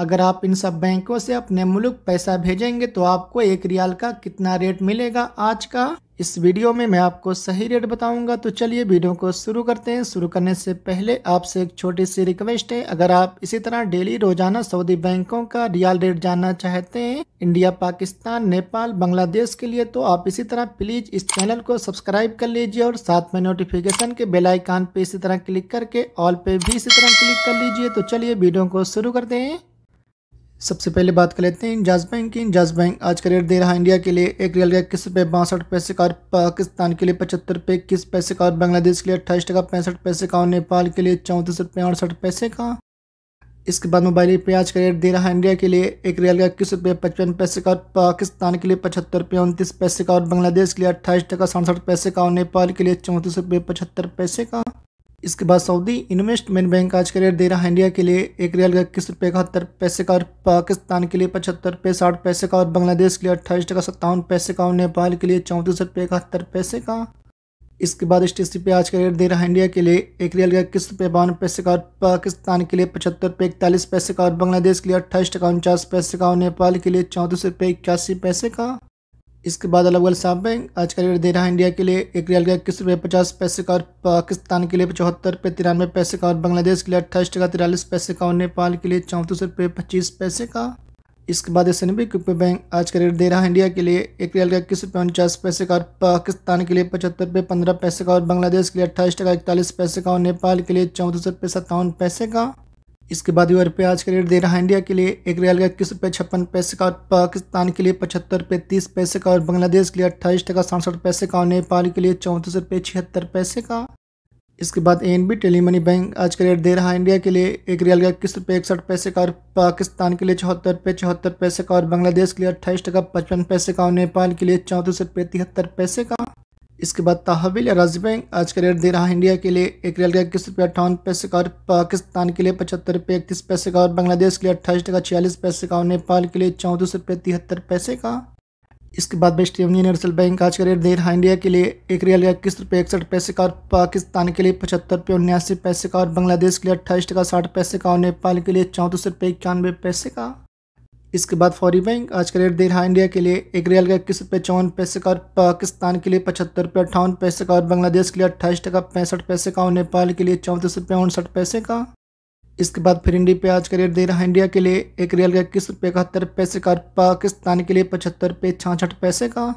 अगर आप इन सब बैंकों से अपने मुल्क पैसा भेजेंगे तो आपको एक रियाल का कितना रेट मिलेगा आज का इस वीडियो में मैं आपको सही रेट बताऊंगा तो चलिए वीडियो को शुरू करते हैं शुरू करने से पहले आपसे एक छोटी सी रिक्वेस्ट है अगर आप इसी तरह डेली रोजाना सऊदी बैंकों का रियाल रेट जानना चाहते हैं इंडिया पाकिस्तान नेपाल बांग्लादेश के लिए तो आप इसी तरह प्लीज इस चैनल को सब्सक्राइब कर लीजिए और साथ में नोटिफिकेशन के बेलाइकान पे इसी तरह क्लिक करके ऑल पे भी इसी तरह क्लिक कर लीजिए तो चलिए वीडियो को शुरू करते हैं सबसे पहले बात कर लेते हैं इंजाज बैंक की इंजाज बैंक आज का रेट दे रहा है इंडिया के लिए एक रियल का इक्कीस रुपये बासठ पैसे का पाकिस्तान के लिए पचहत्तर रुपये इक्कीस पैसे का और बांग्लादेश के लिए अट्ठाईस टका पैंसठ पैसे का और नेपाल के लिए चौंतीस रुपये अड़सठ पैसे का इसके बाद मोबाइल पे आज का रेट दे रहा है इंडिया के लिए एक रियल का इक्कीस रुपये पचपन पैसे का और पाकिस्तान के लिए पचहत्तर रुपये उनतीस पैसे का और बांग्लादेश के लिए अट्ठाईस टका सड़सठ पैसे का और नेपाल के लिए चौंतीस रुपये पचहत्तर पैसे का इसके बाद सऊदी इन्वेस्टमेंट बैंक आज का रेट दे रहा है इंडिया के लिए एक रियल का इक्कीस रुपये इकहत्तर पैसे का और पाकिस्तान के लिए पचहत्तर रुपये साठ पैसे का और बांग्लादेश के लिए अट्ठाईस टका सत्तावन पैसे का और नेपाल के लिए चौंतीस रुपये इकहत्तर पैसे का इसके बाद एस टी पे आज का रेट दे रहा है इंडिया के लिए एक रियल का इक्कीस रुपये बावन पैसे का और पाकिस्तान के लिए पचहत्तर रुपये इकतालीस पैसे का और बांग्लादेश के लिए अट्ठाईस टका उनचास पैसे का और नेपाल के लिए चौंतीस रुपये इक्यासी पैसे का इसके बाद अलग अलग साफ बैंक आज का रेट दे रहा है इंडिया के लिए एक रियल का इक्कीस रुपये पचास पैसे का और पाकिस्तान के लिए पचहत्तर रुपये तिरानवे पैसे का और बांग्लादेश के लिए अट्ठाईस टका तिरालीस पैसे का और नेपाल के लिए चौंतीस रुपये पच्चीस पैसे का इसके बाद एस एन बी बैंक आज का रेट दे रहा है इंडिया के लिए एक रियल का इक्कीस रुपये उनचास पैसे का और पाकिस्तान के लिए पचहत्तर रुपये पंद्रह पैसे का और बांग्लादेश के लिए अट्ठाईस टका इकतालीस पैसे का और नेपाल के लिए चौंतीस रुपये सत्तावन पैसे का इसके बाद यूर पे आज का रेट दे रहा है इंडिया के लिए एक रियाल का इक्कीस रुपये छप्पन पैसे का पाकिस्तान के लिए पचहत्तर रुपये तीस पैसे का और बांग्लादेश के लिए अट्ठाईस टका सड़सठ पैसे का और नेपाल के लिए चौंतीस रुपये छिहत्तर पैसे का इसके बाद N B tele money bank आज का रेट दे रहा है इंडिया के लिए एक रियाल का इक्कीस रुपये इकसठ पैसे का और पाकिस्तान के लिए चौहत्तर रुपये चौहत्तर पैसे का और बांग्लादेश के लिए अट्ठाईस टका पचपन पैसे का और नेपाल के लिए चौंतीस रुपये तिहत्तर पैसे का इसके बाद तहविल राजी बैंक आज का रेट दे रहा है इंडिया के लिए एक रेल का इक्कीस रुपये अट्ठावन पैसे का और पाकिस्तान के लिए पचहत्तर रुपये इकतीस पैसे का और बांग्लादेश के लिए अट्ठाईस टका छियालीस पैसे का और नेपाल के लिए चौंतीस रुपये तिहत्तर पैसे का इसके बाद वेस्ट यूनियन एयरसेल बैंक आज का रेट दे रहा है इंडिया के लिए एक रियल का इक्कीस रुपये इकसठ पैसे का और पाकिस्तान के लिए पचहत्तर रुपये उन्यासी पैसे का और बांग्लादेश के लिए अट्ठाईस टका साठ पैसे का और नेपाल के लिए चौंतीस रुपये इक्यानवे पैसे का इसके बाद फौरी बैंक आज का रेट दे रहा इंडिया के लिए एक रियल का इक्कीस रुपये चौवन पैसे का और पाकिस्तान के लिए पचहत्तर रुपये अट्ठावन पैसे का और बांग्लादेश के लिए अट्ठाईस टका पैंसठ पैसे का और नेपाल के लिए चौंतीस रुपये उनसठ पैसे का इसके बाद फिर इंडी पे आज का रेट दे रहा इंडिया के लिए एक रियल का इक्कीस रुपये इकहत्तर पैसे का और पाकिस्तान के लिए पचहत्तर रुपये छाछठ पैसे का